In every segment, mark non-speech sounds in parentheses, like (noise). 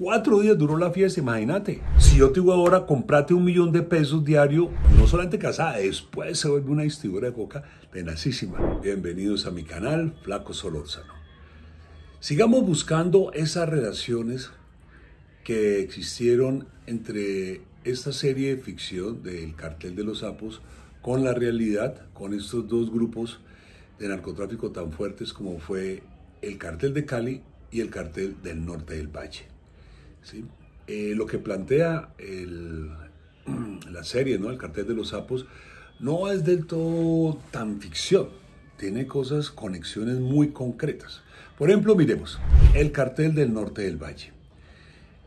Cuatro días duró la fiesta, imagínate. Si yo te digo ahora, comprate un millón de pesos diario, no solamente casada, después se vuelve una distribuidora de coca tenacísima. Bienvenidos a mi canal, Flaco Solórzano. Sigamos buscando esas relaciones que existieron entre esta serie de ficción del cartel de los sapos con la realidad, con estos dos grupos de narcotráfico tan fuertes como fue el cartel de Cali y el cartel del norte del Valle. Eh, lo que plantea (clears throat) la serie, ¿no? El cartel de los sapos, no es del todo tan ficción. Tiene cosas, conexiones muy concretas. Por ejemplo, miremos, el cartel del norte del valle.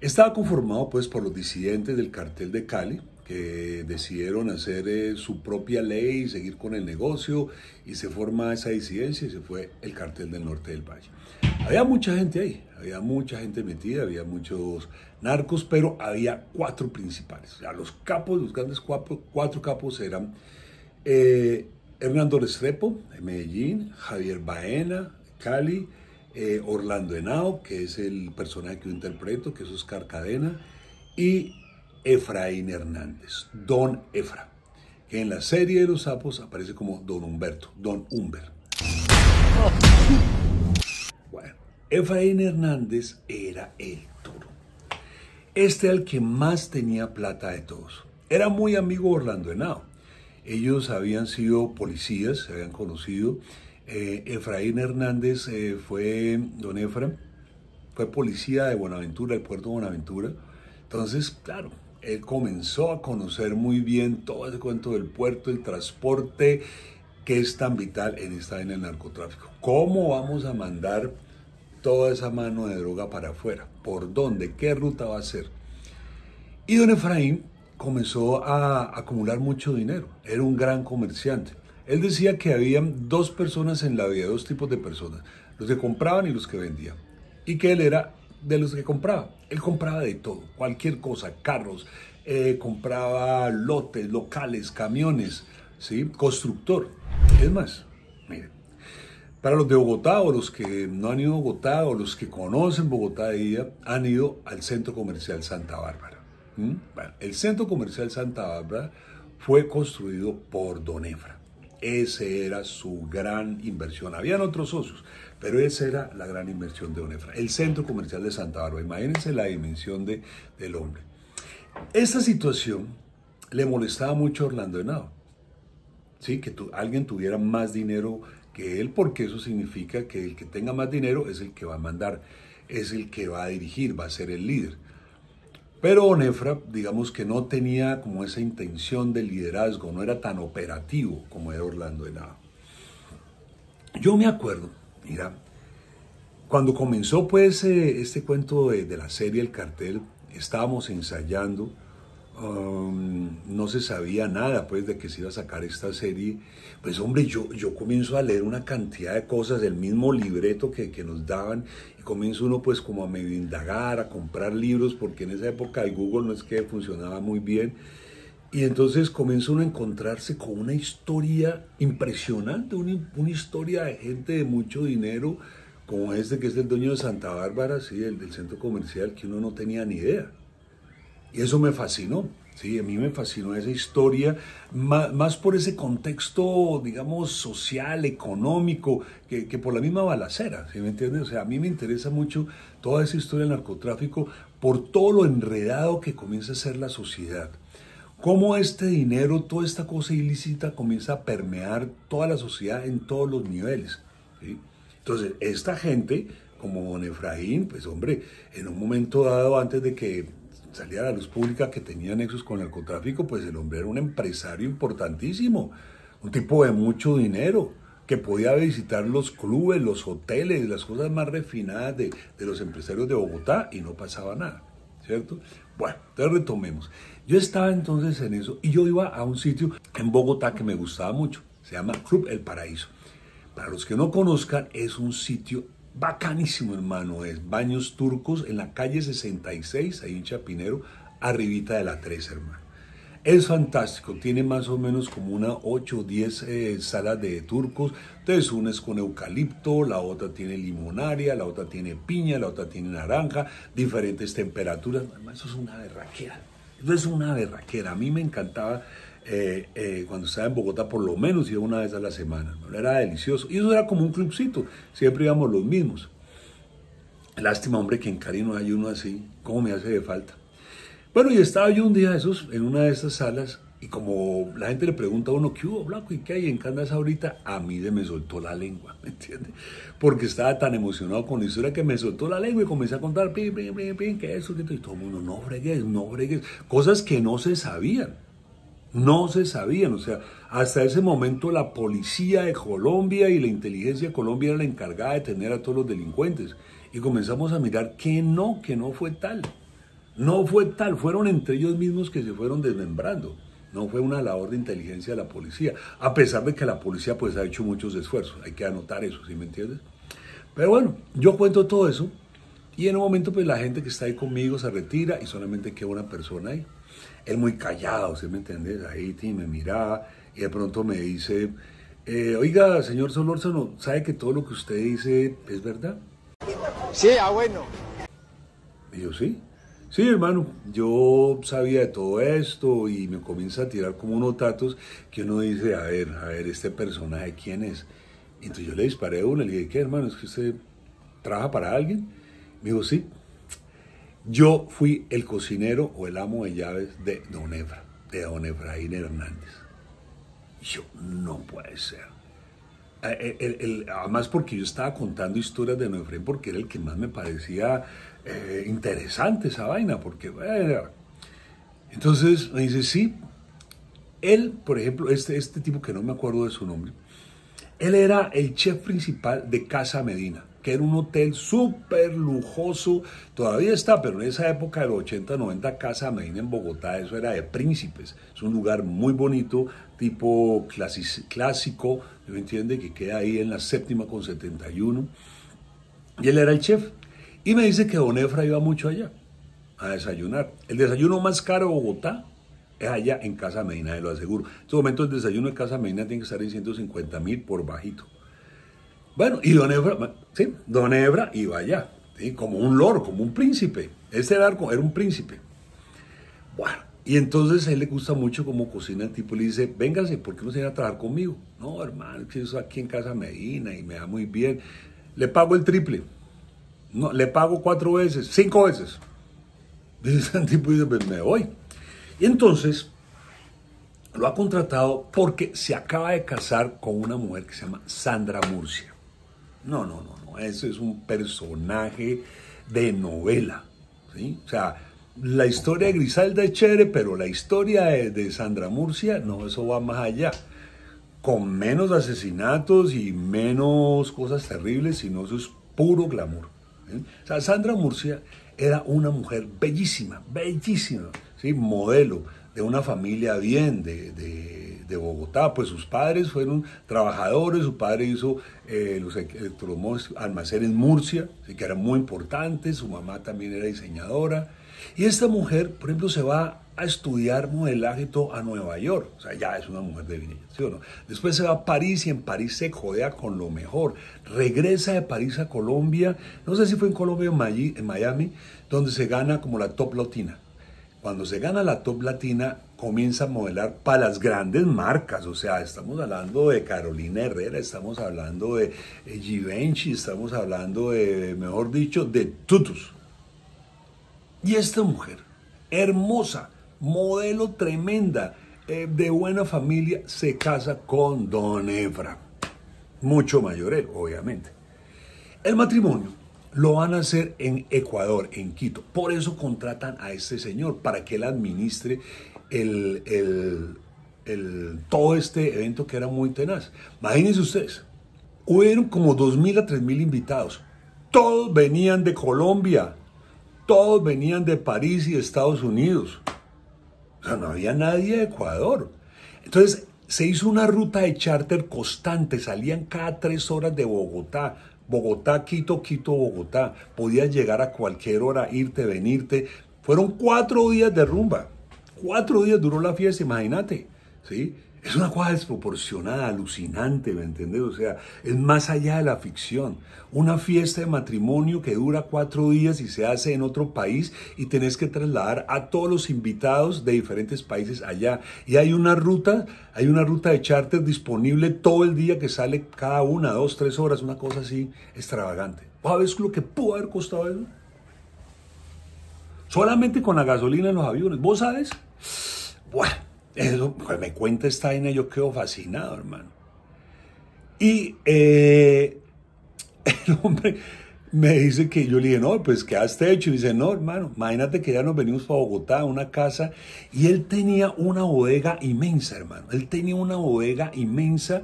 Estaba conformado pues por los disidentes del cartel de Cali, que decidieron hacer eh, su propia ley y seguir con el negocio y se forma esa disidencia y se fue el cartel del norte del valle. Había mucha gente ahí, había mucha gente metida, había muchos narcos, pero había cuatro principales. los capos, los grandes cuatro, capos eran eh, Hernando Restrepo de Medellín, Javier Baena, Cali, eh, Orlando Henao, que es el personaje que yo interpreto, que es Oscar Cadena, y Efraín Hernández, Don Efra, que en la serie de los sapos aparece como Don Humberto, Don Humber. Bueno, Efraín Hernández era el toro. Este era el que más tenía plata de todos. Era muy amigo Orlando Henao. Ellos habían sido policías, se habían conocido. Eh, Efraín Hernández eh, fue, don Efra, fue policía de Buenaventura, el puerto de Buenaventura. Entonces, claro, él comenzó a conocer muy bien todo ese cuento del puerto, el transporte, que es tan vital en esta en el narcotráfico. ¿Cómo vamos a mandar toda esa mano de droga para afuera? ¿Por dónde? ¿Qué ruta va a ser? Y don Efraín comenzó a acumular mucho dinero. Era un gran comerciante. Él decía que había dos personas en la vida, dos tipos de personas, los que compraban y los que vendían. Y que él era de los que compraba. Él compraba de todo, cualquier cosa, carros, eh, compraba lotes, locales, camiones, ¿sí? constructor. Es más, para los de Bogotá o los que no han ido a Bogotá o los que conocen Bogotá de día, han ido al Centro Comercial Santa Bárbara. el Centro Comercial Santa Bárbara fue construido por Don Efra. Esa era su gran inversión. Habían otros socios, pero esa era la gran inversión de Onefra, el centro comercial de Santa Bárbara. Imagínense la dimensión de, del hombre. Esta situación le molestaba mucho a Orlando Henao. ¿sí? Que alguien tuviera más dinero que él, porque eso significa que el que tenga más dinero es el que va a mandar, es el que va a dirigir, va a ser el líder. Pero Onefra, digamos que no tenía como esa intención de liderazgo, no era tan operativo como era Orlando Henao. Yo me acuerdo Mira, cuando comenzó pues eh, este cuento de, la serie El Cartel, estábamos ensayando, um, no se sabía nada pues de que se iba a sacar esta serie. Pues hombre, yo, yo comienzo a leer una cantidad de cosas, el mismo libreto que, nos daban, y comienzo uno pues como a medio indagar, a comprar libros, porque en esa época el Google no es que funcionaba muy bien. Y entonces comienza uno a encontrarse con una historia impresionante, una, historia de gente de mucho dinero, como este que es el dueño de Santa Bárbara, sí, el del centro comercial, que uno no tenía ni idea. Y eso me fascinó, sí, a mí me fascinó esa historia, más, más por ese contexto, digamos, social, económico, que, que, por la misma balacera, ¿sí me entiendes? O sea, a mí me interesa mucho toda esa historia del narcotráfico por todo lo enredado que comienza a ser la sociedad cómo este dinero, toda esta cosa ilícita comienza a permear toda la sociedad en todos los niveles. Entonces, esta gente, como don Efraín, pues hombre, en un momento dado, antes de que saliera a la luz pública que tenía nexos con el narcotráfico, pues el hombre era un empresario importantísimo, un tipo de mucho dinero que podía visitar los clubes, los hoteles, las cosas más refinadas de, de los empresarios de Bogotá y no pasaba nada, ¿cierto? Bueno, entonces retomemos. Yo estaba entonces en eso y yo iba a un sitio en Bogotá que me gustaba mucho. Se llama Club El Paraíso. Para los que no conozcan, es un sitio bacanísimo, hermano. Es baños turcos en la calle 66, ahí en Chapinero, arribita de la 3, hermano. Es fantástico, tiene más o menos como una 8 o 10 eh, salas de turcos. Entonces una es con eucalipto, la otra tiene limonaria, la otra tiene piña, la otra tiene naranja, diferentes temperaturas. Eso es una berraquera. Eso es una berraquera. A mí me encantaba eh, eh, cuando estaba en Bogotá, por lo menos iba una vez a la semana. ¿no? Era delicioso. Y eso era como un clubcito. Siempre íbamos los mismos. Lástima, hombre, que en Cari no hay uno así. ¿Cómo me hace de falta? Bueno, y estaba yo un día esos en una de esas salas y como la gente le pregunta a uno, ¿qué hubo, Blanco? ¿Y qué hay en Candas ahorita? A mí de me soltó la lengua, ¿me entiendes? Porque estaba tan emocionado con la historia que me soltó la lengua y comencé a contar, pim, pim, pim, pim, que eso, que todo. Y todo el mundo, no fregues, no fregues. Cosas que no se sabían. No se sabían, o sea, hasta ese momento la policía de Colombia y la inteligencia de Colombia era la encargada de tener a todos los delincuentes. Y comenzamos a mirar que no, que no fue tal. No fue tal, fueron entre ellos mismos que se fueron desmembrando. No fue una labor de inteligencia de la policía, a pesar de que la policía pues ha hecho muchos esfuerzos. Hay que anotar eso, ¿sí me entiendes? Pero bueno, yo cuento todo eso y en un momento pues la gente que está ahí conmigo se retira y solamente queda una persona ahí. Él muy callado, ¿sí me entiendes? Ahí me mira y de pronto me dice, eh, oiga, señor Solórzano, ¿sabe que todo lo que usted dice es verdad? Sí, ah, bueno. yo sí. Sí, hermano, yo sabía de todo esto y me comienza a tirar como unos datos que uno dice, a ver, a ver, este personaje, ¿quién es? Entonces yo le disparé a uno, le dije, ¿qué hermano? ¿Es que usted trabaja para alguien? Me dijo, sí. Yo fui el cocinero o el amo de llaves de Don Efra, de Don Efraín Hernández. Y yo, no puede ser. Ah, eh, además porque yo estaba contando historias de Nofren porque era el que más me parecía eh, interesante esa vaina, porque... entonces me dice, sí, él, por ejemplo, este, este tipo que no me acuerdo de su nombre, él era el chef principal de Casa Medina que era un hotel súper lujoso, todavía está, pero en esa época de los 80, 90, Casa Medina en Bogotá, eso era de príncipes, es un lugar muy bonito, tipo clásico, ¿me entiende? Que queda ahí en la séptima con 71, y él era el chef, y me dice que Don iba mucho allá a desayunar. El desayuno más caro de Bogotá es allá en Casa Medina, de lo aseguro. En este momento el desayuno en Casa Medina tiene que estar en 150 mil por bajito. Bueno, y don Ebra, sí, don Ebra iba allá, como un loro, como un príncipe. Este era, era un príncipe. Bueno, y entonces a él le gusta mucho como cocina el tipo. Le dice, véngase, ¿por qué no se viene a trabajar conmigo? No, hermano, yo estoy aquí en Casa Medina y me da muy bien. Le pago el triple. No, le pago cuatro veces, cinco veces. Dice (laughs) el tipo, dice, pues me voy. Y entonces lo ha contratado porque se acaba de casar con una mujer que se llama Sandra Murcia. No, no, no, no. Eso es un personaje de novela. ¿sí? O sea, la historia de Grisalda es pero la historia de, Sandra Murcia, no, eso va más allá. Con menos asesinatos y menos cosas terribles, sino eso es puro glamour. O sea, Sandra Murcia era una mujer bellísima, bellísima, ¿sí? modelo de una familia bien, de de Bogotá, pues sus padres fueron trabajadores, su padre hizo eh, los e-, los almacenes Murcia, que era muy importante, su mamá también era diseñadora. Y esta mujer, por ejemplo, se va a estudiar modelaje a Nueva York. O sea, ya es una mujer de bien, no? Después se va a París y en París se jodea con lo mejor. Regresa de París a Colombia, no sé si fue en Colombia o en Miami, donde se gana como la top lotina cuando se gana la top latina, comienza a modelar para las grandes marcas. O sea, estamos hablando de Carolina Herrera, estamos hablando de Givenchy, estamos hablando de, mejor dicho, de Tutus. Y esta mujer, hermosa, modelo tremenda, eh, de buena familia, se casa con Don Efra. Mucho mayor obviamente. El matrimonio lo van a hacer en Ecuador, en Quito. Por eso contratan a este señor, para que él administre el, todo este evento que era muy tenaz. Imagínense ustedes, hubieron como 2.000 a 3.000 invitados. Todos venían de Colombia, todos venían de París y Estados Unidos. O sea, no había nadie de Ecuador. Entonces, se hizo una ruta de charter constante, salían cada tres horas de Bogotá, Bogotá, Quito, Quito, Bogotá. Podías llegar a cualquier hora, irte, venirte. Fueron cuatro días de rumba. Cuatro días duró la fiesta, imagínate. ¿sí? Es una cosa desproporcionada, alucinante, ¿me entendés? O sea, es más allá de la ficción. Una fiesta de matrimonio que dura cuatro días y se hace en otro país y tenés que trasladar a todos los invitados de diferentes países allá. Y hay una ruta, hay una ruta de charter disponible todo el día que sale cada una, dos, tres horas, una cosa así extravagante. sabés lo que pudo haber costado eso? Solamente con la gasolina en los aviones. ¿Vos sabes? Bueno eso, pues me cuenta esta vaina, yo quedo fascinado, hermano. Y eh, (laughs) el hombre me dice que yo le dije, no, pues ¿qué has hecho? Y dice, no, hermano, imagínate que ya nos venimos para Bogotá, a una casa, y él tenía una bodega inmensa, hermano. Él tenía una bodega inmensa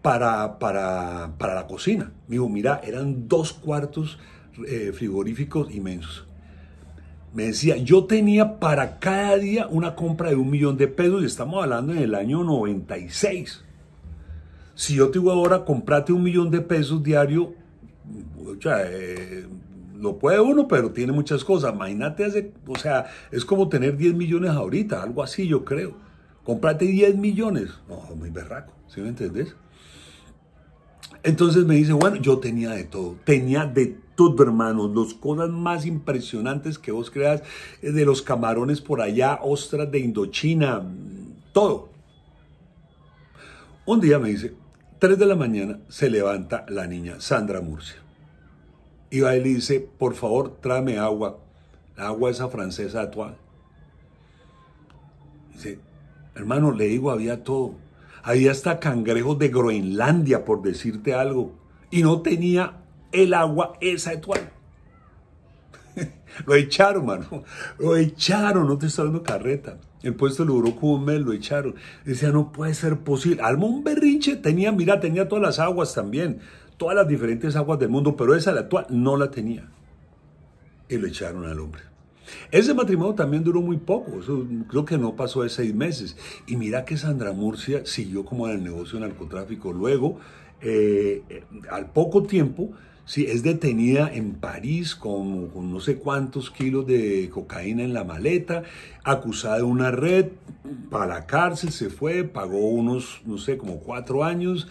para, para, la cocina. Me dijo, mira, eran dos cuartos eh, frigoríficos inmensos me decía, yo tenía para cada día una compra de un millón de pesos y estamos hablando en el año 96. Si yo te digo ahora, comprate un millón de pesos diario, o sea, eh, lo puede uno, pero tiene muchas cosas. Imagínate, hace, o sea, es como tener 10 millones ahorita, algo así yo creo. Comprate 10 millones. No, muy berraco, ¿sí me entendés? Entonces me dice, bueno, yo tenía de todo, tenía de hermanos. Las cosas más impresionantes que vos creas eh, de los camarones por allá, ostras de Indochina, todo. Un día me dice, 3 de la mañana se levanta la niña Sandra Murcia. Y va y le dice, por favor, tráeme agua, agua esa francesa actual. Dice, hermano, le digo, había todo. Había hasta cangrejos de Groenlandia, por decirte algo. Y no tenía el agua esa de (laughs) lo echaron, mano. Lo echaron, no te estoy dando carreta. El puesto lo duró como un lo echaron. Decía, no puede ser posible. Almón un berrinche, tenía, mira, tenía todas las aguas también, todas las diferentes aguas del mundo, pero esa, la actual, no la tenía. Y lo echaron al hombre. Ese matrimonio también duró muy poco, creo que no pasó de seis meses. Y mira que Sandra Murcia siguió como en el negocio del narcotráfico. Luego, eh, eh, al poco tiempo, sí, es detenida en París con, con no sé cuántos kilos de cocaína en la maleta, acusada de una red, para la cárcel se fue, pagó unos, no sé, como cuatro años,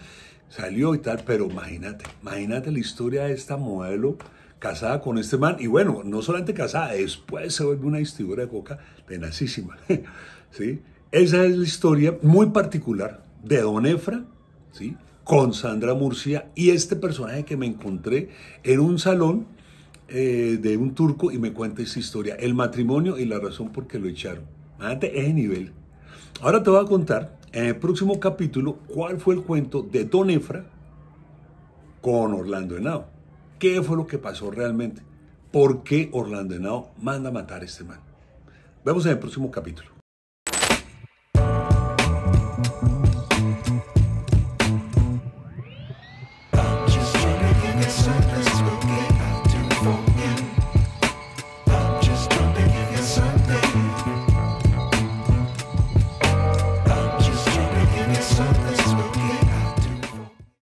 salió y tal. Pero imagínate, imagínate la historia de esta modelo casada con este man, y bueno, no solamente casada, después se vuelve una distribuidora de coca tenacísima. (laughs) ¿sí? Esa es la historia muy particular de Don Efra, ¿sí? con Sandra Murcia y este personaje que me encontré en un salón eh, de un turco y me cuenta esa historia, el matrimonio y la razón por qué lo echaron. es ese nivel. Ahora te voy a contar en el próximo capítulo cuál fue el cuento de Don Efra con Orlando Henao qué fue lo que pasó realmente, por qué Orlando Henao manda a matar a este man. Vemos en el próximo capítulo.